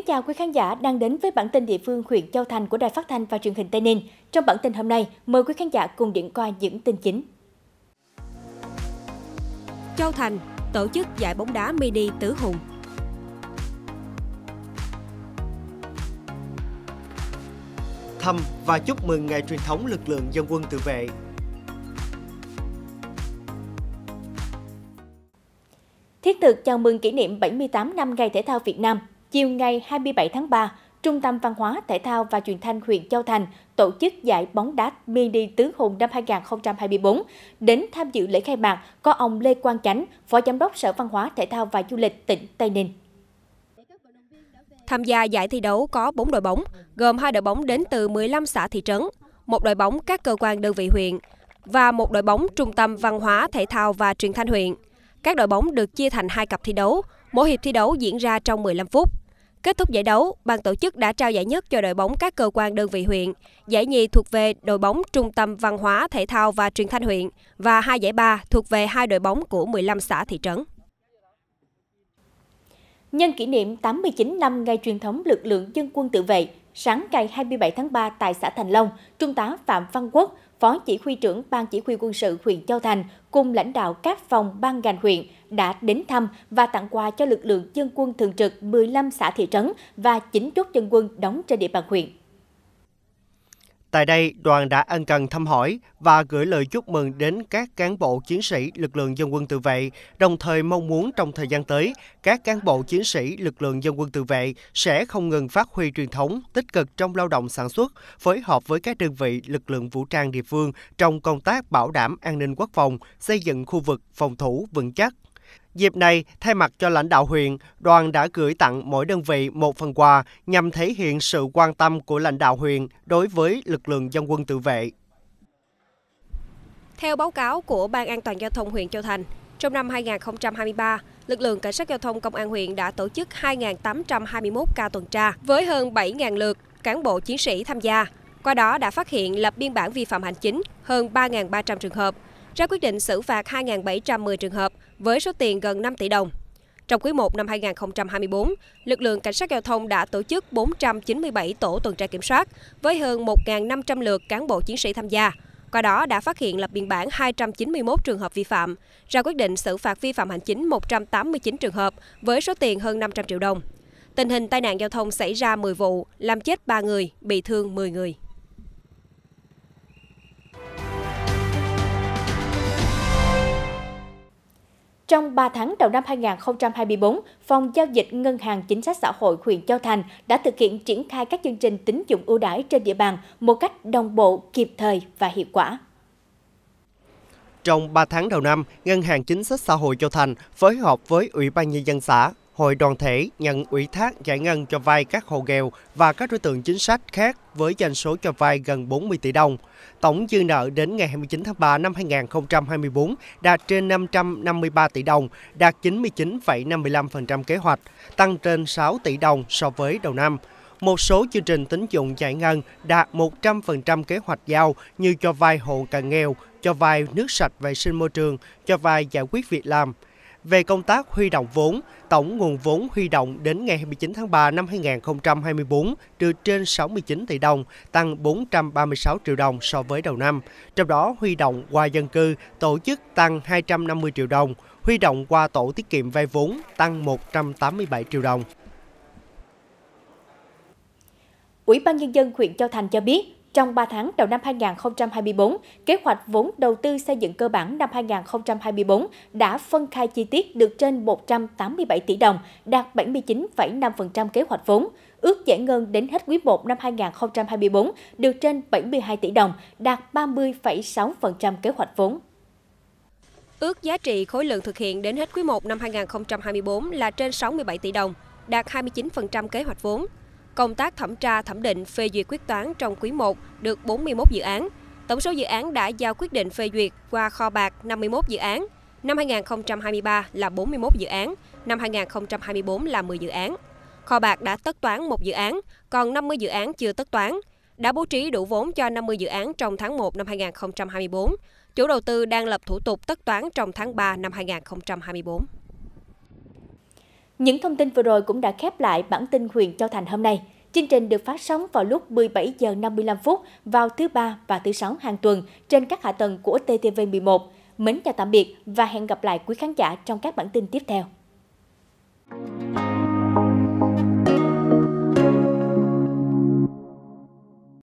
Kính chào quý khán giả đang đến với bản tin địa phương huyện Châu Thành của Đài Phát thanh và Truyền hình Tây Ninh. Trong bản tin hôm nay, mời quý khán giả cùng điểm qua những tin chính. Châu Thành tổ chức giải bóng đá mini tứ hùng. Thăm và chúc mừng ngày truyền thống lực lượng dân quân tự vệ thiết thực chào mừng kỷ niệm 78 năm Ngày Thể thao Việt Nam Chiều ngày 27 tháng 3, Trung tâm Văn hóa, Thể thao và Truyền thanh huyện Châu Thành tổ chức giải bóng đá mini tứ hùng năm 2024. Đến tham dự lễ khai mạc có ông Lê Quang Chánh, Phó Giám đốc Sở Văn hóa, Thể thao và Du lịch tỉnh Tây Ninh. Tham gia giải thi đấu có 4 đội bóng, gồm hai đội bóng đến từ 15 xã thị trấn, một đội bóng các cơ quan đơn vị huyện và một đội bóng Trung tâm Văn hóa, Thể thao và Truyền thanh huyện. Các đội bóng được chia thành hai cặp thi đấu, mỗi hiệp thi đấu diễn ra trong 15 phút. Kết thúc giải đấu, ban tổ chức đã trao giải nhất cho đội bóng các cơ quan đơn vị huyện, giải nhì thuộc về đội bóng Trung tâm Văn hóa, Thể thao và Truyền thanh huyện và hai giải ba thuộc về hai đội bóng của 15 xã thị trấn. Nhân kỷ niệm 89 năm ngày truyền thống lực lượng dân quân tự vệ, Sáng ngày 27 tháng 3 tại xã Thành Long, Trung tá Phạm Văn Quốc, Phó Chỉ huy trưởng Ban Chỉ huy quân sự huyện Châu Thành cùng lãnh đạo các phòng ban ngành huyện đã đến thăm và tặng quà cho lực lượng dân quân thường trực 15 xã thị trấn và 9 chốt dân quân đóng trên địa bàn huyện. Tại đây, đoàn đã ân cần thăm hỏi và gửi lời chúc mừng đến các cán bộ chiến sĩ lực lượng dân quân tự vệ, đồng thời mong muốn trong thời gian tới, các cán bộ chiến sĩ lực lượng dân quân tự vệ sẽ không ngừng phát huy truyền thống, tích cực trong lao động sản xuất, phối hợp với các đơn vị lực lượng vũ trang địa phương trong công tác bảo đảm an ninh quốc phòng, xây dựng khu vực phòng thủ vững chắc, Dịp này, thay mặt cho lãnh đạo huyện, đoàn đã gửi tặng mỗi đơn vị một phần quà nhằm thể hiện sự quan tâm của lãnh đạo huyện đối với lực lượng dân quân tự vệ. Theo báo cáo của Ban an toàn giao thông huyện Châu Thành, trong năm 2023, lực lượng cảnh sát giao thông công an huyện đã tổ chức 2.821 ca tuần tra với hơn 7.000 lượt cán bộ chiến sĩ tham gia. Qua đó đã phát hiện lập biên bản vi phạm hành chính hơn 3.300 trường hợp, ra quyết định xử phạt 2.710 trường hợp với số tiền gần 5 tỷ đồng. Trong quý 1 năm 2024, lực lượng cảnh sát giao thông đã tổ chức 497 tổ tuần tra kiểm soát với hơn 1.500 lượt cán bộ chiến sĩ tham gia. Qua đó đã phát hiện lập biên bản 291 trường hợp vi phạm, ra quyết định xử phạt vi phạm hành chính 189 trường hợp với số tiền hơn 500 triệu đồng. Tình hình tai nạn giao thông xảy ra 10 vụ, làm chết 3 người, bị thương 10 người. Trong 3 tháng đầu năm 2024, Phòng Giao dịch Ngân hàng Chính sách Xã hội huyện Châu Thành đã thực hiện triển khai các chương trình tín dụng ưu đãi trên địa bàn một cách đồng bộ, kịp thời và hiệu quả. Trong 3 tháng đầu năm, Ngân hàng Chính sách Xã hội Châu Thành phối hợp với Ủy ban Nhân dân xã hội đoàn thể nhận ủy thác giải ngân cho vay các hộ nghèo và các đối tượng chính sách khác với doanh số cho vay gần 40 tỷ đồng. Tổng dư nợ đến ngày 29 tháng 3 năm 2024 đạt trên 553 tỷ đồng, đạt 99,55% kế hoạch, tăng trên 6 tỷ đồng so với đầu năm một số chương trình tín dụng giải ngân đạt 100% kế hoạch giao như cho vay hộ cận nghèo, cho vay nước sạch vệ sinh môi trường, cho vay giải quyết việc làm về công tác huy động vốn, tổng nguồn vốn huy động đến ngày 29 tháng 3 năm 2024 từ trên 69 tỷ đồng, tăng 436 triệu đồng so với đầu năm. Trong đó, huy động qua dân cư, tổ chức tăng 250 triệu đồng, huy động qua tổ tiết kiệm vay vốn tăng 187 triệu đồng. Ủy ban Nhân dân huyện Châu Thành cho biết, trong 3 tháng đầu năm 2024, kế hoạch vốn đầu tư xây dựng cơ bản năm 2024 đã phân khai chi tiết được trên 187 tỷ đồng, đạt 79,5% kế hoạch vốn. Ước giải ngân đến hết quý 1 năm 2024 được trên 72 tỷ đồng, đạt 30,6% kế hoạch vốn. Ước giá trị khối lượng thực hiện đến hết quý 1 năm 2024 là trên 67 tỷ đồng, đạt 29% kế hoạch vốn Công tác thẩm tra thẩm định phê duyệt quyết toán trong quý 1 được 41 dự án. Tổng số dự án đã giao quyết định phê duyệt qua kho bạc 51 dự án. Năm 2023 là 41 dự án, năm 2024 là 10 dự án. Kho bạc đã tất toán một dự án, còn 50 dự án chưa tất toán. Đã bố trí đủ vốn cho 50 dự án trong tháng 1 năm 2024. Chủ đầu tư đang lập thủ tục tất toán trong tháng 3 năm 2024. Những thông tin vừa rồi cũng đã khép lại bản tin huyện Châu Thành hôm nay. Chương trình được phát sóng vào lúc 17 giờ 55 phút vào thứ ba và thứ sáu hàng tuần trên các hạ tầng của TTV11. Mến chào tạm biệt và hẹn gặp lại quý khán giả trong các bản tin tiếp theo.